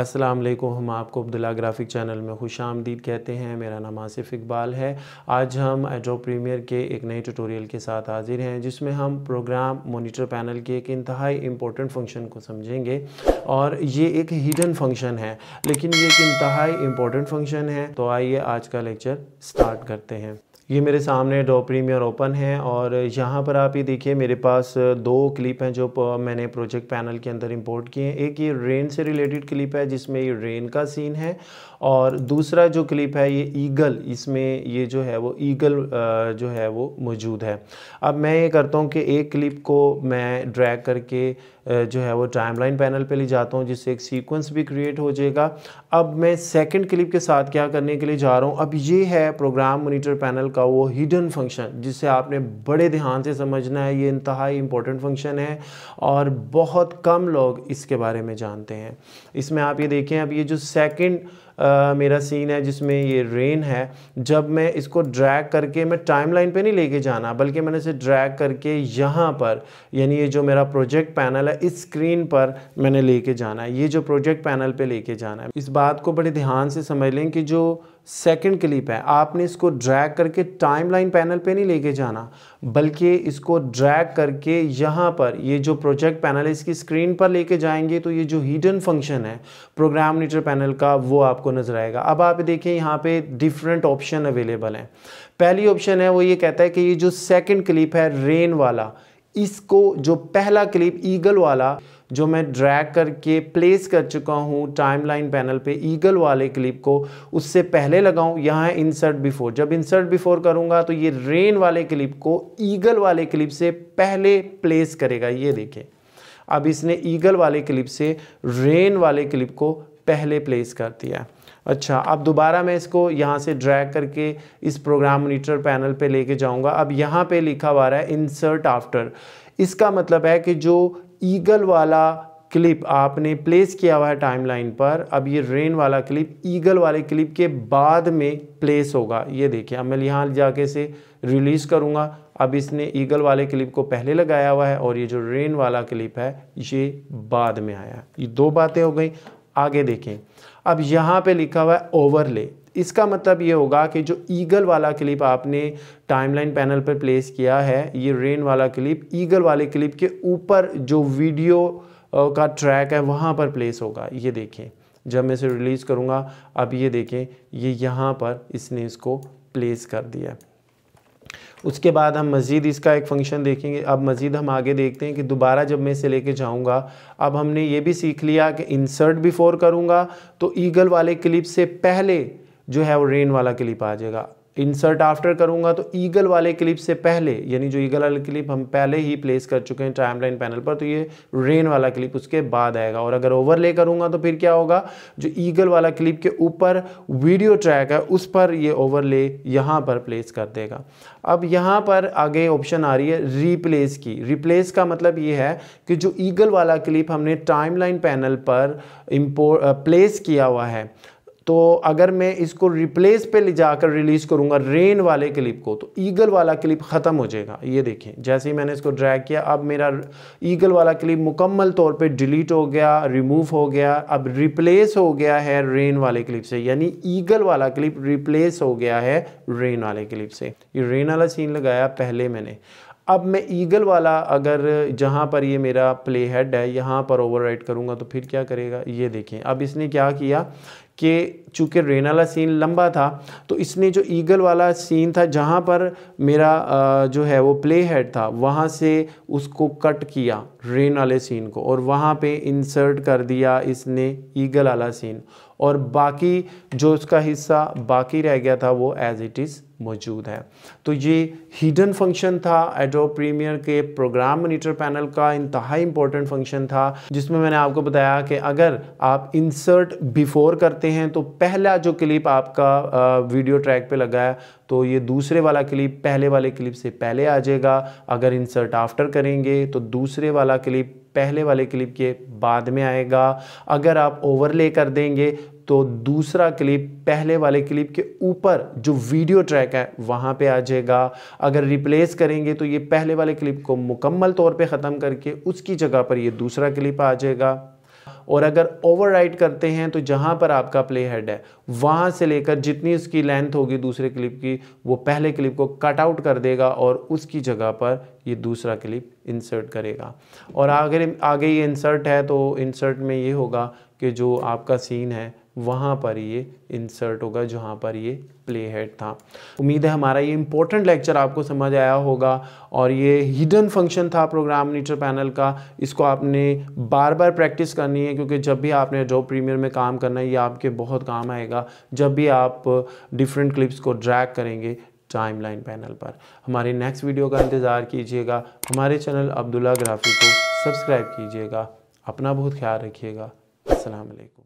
अस्सलाम वालेकुम हम आपको अब्दुल्ला ग्राफिक चैनल में खुश आमदीद कहते हैं मेरा नाम आसिफ इकबाल है आज हम एड्रो प्रीमियर के एक नए ट्यूटोरियल के साथ हाजिर हैं जिसमें हम प्रोग्राम मोनीटर पैनल के एक इंतहाई इम्पोर्टेंट फंक्शन को समझेंगे और ये एक हिडन फंक्शन है लेकिन ये एक इंतहाई इम्पोर्टेंट फंक्शन है तो आइए आज का लेक्चर स्टार्ट करते हैं ये मेरे सामने डॉ प्रीमियर ओपन है और यहाँ पर आप ये देखिए मेरे पास दो क्लिप हैं जो मैंने प्रोजेक्ट पैनल के अंदर इंपोर्ट किए हैं एक ये रेन से रिलेटेड क्लिप है जिसमें ये रेन का सीन है और दूसरा जो क्लिप है ये ईगल इसमें ये जो है वो ईगल जो है वो मौजूद है अब मैं ये करता हूँ कि एक क्लिप को मैं ड्रैग करके जो है वो टाइमलाइन पैनल पे ले जाता हूँ जिससे एक सीक्वेंस भी क्रिएट हो जाएगा अब मैं सेकंड क्लिप के साथ क्या करने के लिए जा रहा हूँ अब ये है प्रोग्राम मोनिटर पैनल का वो हिडन फंक्शन जिसे आपने बड़े ध्यान से समझना है ये इंतहाई इंपॉर्टेंट फंक्शन है और बहुत कम लोग इसके बारे में जानते हैं इसमें आप ये देखें अब ये जो सेकेंड मेरा सीन है जिसमें ये रेन है जब मैं इसको ड्रैग करके मैं टाइम लाइन पर नहीं लेके जाना बल्कि मैंने इसे ड्रैग करके यहाँ पर यानी ये जो मेरा प्रोजेक्ट पैनल है इस स्क्रीन पर मैंने लेके जाना है ये जो प्रोजेक्ट पैनल पे लेके जाना है इस बात को बड़े ध्यान से समझ लें कि जो सेकेंड क्लिप है आपने इसको ड्रैग करके टाइमलाइन पैनल पे नहीं लेके जाना बल्कि इसको ड्रैग करके यहाँ पर ये जो प्रोजेक्ट पैनल है इसकी स्क्रीन पर लेके जाएंगे तो ये जो हिडन फंक्शन है प्रोग्रामनीटर पैनल का वो आपको आपको नज़र आएगा अब आप देखें यहाँ पे डिफरेंट ऑप्शन अवेलेबल हैं पहली ऑप्शन है वो ये कहता है कि ये जो सेकंड क्लिप है रेन वाला इसको जो पहला क्लिप ईगल वाला जो मैं ड्रैग करके प्लेस कर चुका हूँ टाइमलाइन पैनल पे ईगल वाले क्लिप को उससे पहले लगाऊँ यहाँ इंसर्ट बिफोर जब इंसर्ट बिफोर करूँगा तो ये रेन वाले क्लिप को ईगल वाले क्लिप से पहले प्लेस करेगा ये देखें अब इसने ईगल वाले क्लिप से रेन वाले क्लिप को पहले प्लेस कर दिया अच्छा अब दोबारा मैं इसको यहाँ से ड्रैग करके इस प्रोग्राम मोनिटर पैनल पे लेके जाऊँगा अब यहाँ पे लिखा हुआ रहा है इंसर्ट आफ्टर इसका मतलब है कि जो ईगल वाला क्लिप आपने प्लेस किया हुआ है टाइमलाइन पर अब ये रेन वाला क्लिप ईगल वाले क्लिप के बाद में प्लेस होगा ये देखिए अब मैं यहाँ जाके से रिलीज़ करूँगा अब इसने ईगल वाले क्लिप को पहले लगाया हुआ है और ये जो रेन वाला क्लिप है ये बाद में आया ये दो बातें हो गई आगे देखें अब यहाँ पे लिखा हुआ है ओवरले इसका मतलब ये होगा कि जो ईगल वाला क्लिप आपने टाइमलाइन पैनल पर प्लेस किया है ये रेन वाला क्लिप ईगल वाले क्लिप के ऊपर जो वीडियो का ट्रैक है वहाँ पर प्लेस होगा ये देखें जब मैं इसे रिलीज़ करूँगा अब ये देखें ये यहाँ पर इसने इसको प्लेस कर दिया उसके बाद हम मज़ीद इसका एक फ़ंक्शन देखेंगे अब मज़ीद हम आगे देखते हैं कि दोबारा जब मैं इसे लेके जाऊंगा अब हमने ये भी सीख लिया कि इंसर्ट बिफोर करूँगा तो ईगल वाले क्लिप से पहले जो है वो रेन वाला क्लिप आ जाएगा इंसर्ट आफ्टर करूंगा तो ईगल वाले क्लिप से पहले यानी जो ईगल वाले क्लिप हम पहले ही प्लेस कर चुके हैं टाइम लाइन पैनल पर तो ये रेन वाला क्लिप उसके बाद आएगा और अगर ओवरले करूंगा तो फिर क्या होगा जो ईगल वाला क्लिप के ऊपर वीडियो ट्रैक है उस पर ये ओवरले यहाँ पर प्लेस कर देगा अब यहाँ पर आगे ऑप्शन आ रही है रिप्लेस की रिप्लेस का मतलब ये है कि जो ईगल वाला क्लिप हमने टाइम पैनल पर इम्पो प्लेस किया हुआ है तो अगर मैं इसको रिप्लेस पे ले जाकर रिलीज़ करूँगा रेन वाले क्लिप को तो ईगल वाला क्लिप ख़त्म हो जाएगा ये देखें जैसे ही मैंने इसको ड्रैग किया अब मेरा ईगल वाला क्लिप मुकम्मल तौर पे डिलीट हो गया रिमूव हो गया अब रिप्लेस हो गया है रेन वाले क्लिप से यानी ईगल वाला क्लिप रिप्लेस हो गया है रेन वाले क्लिप से ये रेन वाला सीन लगाया पहले मैंने अब मैं ईगल वाला अगर जहाँ पर ये मेरा प्ले हेड है यहाँ पर ओवर करूँगा तो फिर क्या करेगा ये देखें अब इसने क्या किया कि चूँकि रेन वाला सीन लंबा था तो इसने जो ईगल वाला सीन था जहाँ पर मेरा जो है वो प्ले हेड था वहाँ से उसको कट किया रेन वाले सीन को और वहाँ पे इंसर्ट कर दिया इसने ईगल वाला सीन और बाकी जो उसका हिस्सा बाकी रह गया था वो एज इट इज़ मौजूद है तो ये हिडन फंक्शन था एडो प्रीमियर के प्रोग्राम मोनीटर पैनल का इंतहा इम्पोर्टेंट फंक्शन था जिसमें मैंने आपको बताया कि अगर आप इंसर्ट बिफोर करते करते हैं तो पहला जो क्लिप आपका वीडियो ट्रैक पे लगा है तो ये दूसरे वाला क्लिप पहले वाले क्लिप से पहले आ जाएगा अगर इंसर्ट आफ्टर करेंगे तो दूसरे वाला क्लिप पहले वाले क्लिप के बाद में आएगा अगर आप ओवरले कर देंगे तो दूसरा क्लिप पहले वाले क्लिप के ऊपर जो वीडियो ट्रैक है वहाँ पे आ जाएगा अगर रिप्लेस करेंगे तो ये पहले वाले क्लिप को मुकम्मल तौर पे ख़त्म करके उसकी जगह पर ये दूसरा क्लिप आ जाएगा और अगर ओवर करते हैं तो जहाँ पर आपका प्ले हेड है वहाँ से लेकर जितनी उसकी लेंथ होगी दूसरे क्लिप की वो पहले क्लिप को कट आउट कर देगा और उसकी जगह पर ये दूसरा क्लिप इंसर्ट करेगा और आगे, आगे ये इंसर्ट है तो इंसर्ट में ये होगा कि जो आपका सीन है वहाँ पर ये इंसर्ट होगा जहाँ पर ये प्ले हेड था उम्मीद है हमारा ये इंपॉर्टेंट लेक्चर आपको समझ आया होगा और ये हिडन फंक्शन था प्रोग्राम नीचर पैनल का इसको आपने बार बार प्रैक्टिस करनी है क्योंकि जब भी आपने जॉब प्रीमियर में काम करना है ये आपके बहुत काम आएगा जब भी आप डिफरेंट क्लिप्स को ड्रैक करेंगे टाइमलाइन पैनल पर हमारे नेक्स्ट वीडियो का इंतज़ार कीजिएगा हमारे चैनल अब्दुल्ला ग्राफी को सब्सक्राइब कीजिएगा अपना बहुत ख्याल रखिएगा असलकम